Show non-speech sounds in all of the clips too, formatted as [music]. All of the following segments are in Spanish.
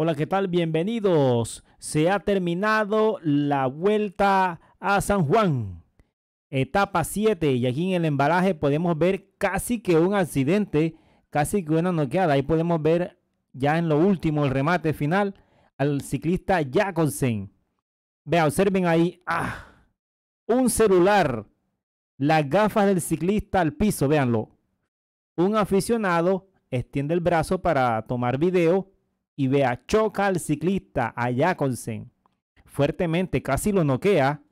Hola, ¿qué tal? Bienvenidos. Se ha terminado la vuelta a San Juan. Etapa 7. Y aquí en el embalaje podemos ver casi que un accidente, casi que una noqueada. Ahí podemos ver ya en lo último, el remate final, al ciclista Jacobsen. Vean, observen ahí. ¡Ah! Un celular. Las gafas del ciclista al piso, véanlo. Un aficionado extiende el brazo para tomar video y vea, choca al ciclista, a Jacobsen, fuertemente, casi lo noquea.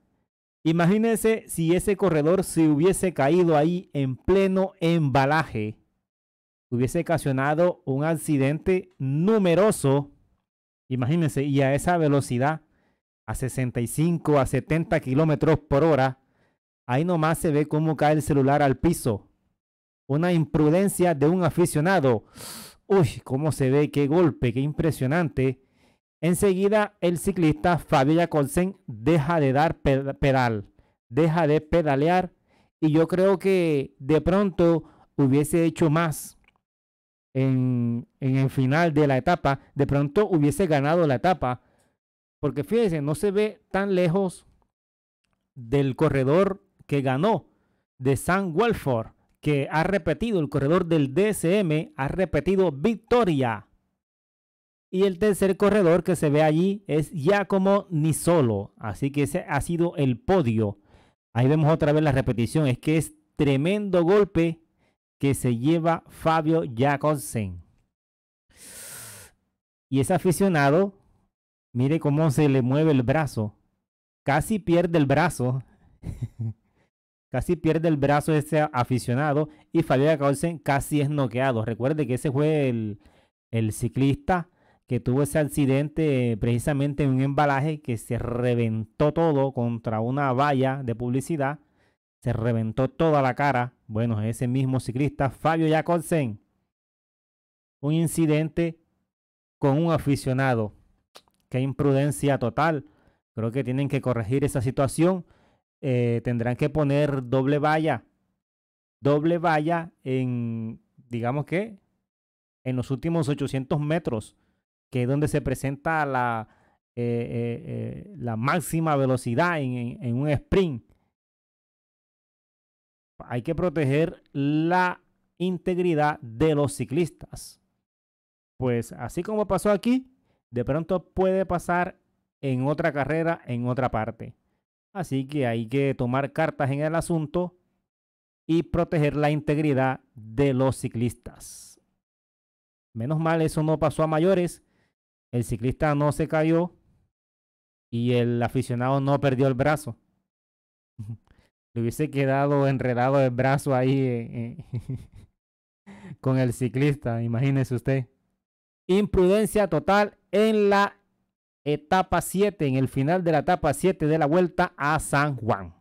Imagínense si ese corredor se hubiese caído ahí en pleno embalaje, hubiese ocasionado un accidente numeroso. Imagínense, y a esa velocidad, a 65, a 70 kilómetros por hora, ahí nomás se ve cómo cae el celular al piso. Una imprudencia de un aficionado. Uy, cómo se ve, qué golpe, qué impresionante. Enseguida el ciclista Fabio Jacobsen deja de dar pedal, deja de pedalear y yo creo que de pronto hubiese hecho más en, el final de la etapa, de pronto hubiese ganado la etapa, porque fíjense, no se ve tan lejos del corredor que ganó de San Welford que ha repetido el corredor del DSM, ha repetido victoria. Y el tercer corredor que se ve allí es Giacomo Nisolo. Así que ese ha sido el podio. Ahí vemos otra vez la repetición. Es que es tremendo golpe que se lleva Fabio Jacobsen. Y ese aficionado, mire cómo se le mueve el brazo. Casi pierde el brazo. [laughs] Casi pierde el brazo ese aficionado y Fabio Yacolsen casi es noqueado. Recuerde que ese fue el, el ciclista que tuvo ese accidente eh, precisamente en un embalaje que se reventó todo contra una valla de publicidad. Se reventó toda la cara. Bueno, ese mismo ciclista, Fabio Jacobsen. Un incidente con un aficionado. Qué imprudencia total. Creo que tienen que corregir esa situación eh, tendrán que poner doble valla, doble valla en, digamos que, en los últimos 800 metros, que es donde se presenta la, eh, eh, la máxima velocidad en, en un sprint. Hay que proteger la integridad de los ciclistas. Pues así como pasó aquí, de pronto puede pasar en otra carrera, en otra parte. Así que hay que tomar cartas en el asunto y proteger la integridad de los ciclistas. Menos mal, eso no pasó a mayores. El ciclista no se cayó y el aficionado no perdió el brazo. [laughs] Le hubiese quedado enredado el brazo ahí eh, eh, [laughs] con el ciclista, imagínese usted. Imprudencia total en la etapa 7, en el final de la etapa 7 de la vuelta a San Juan.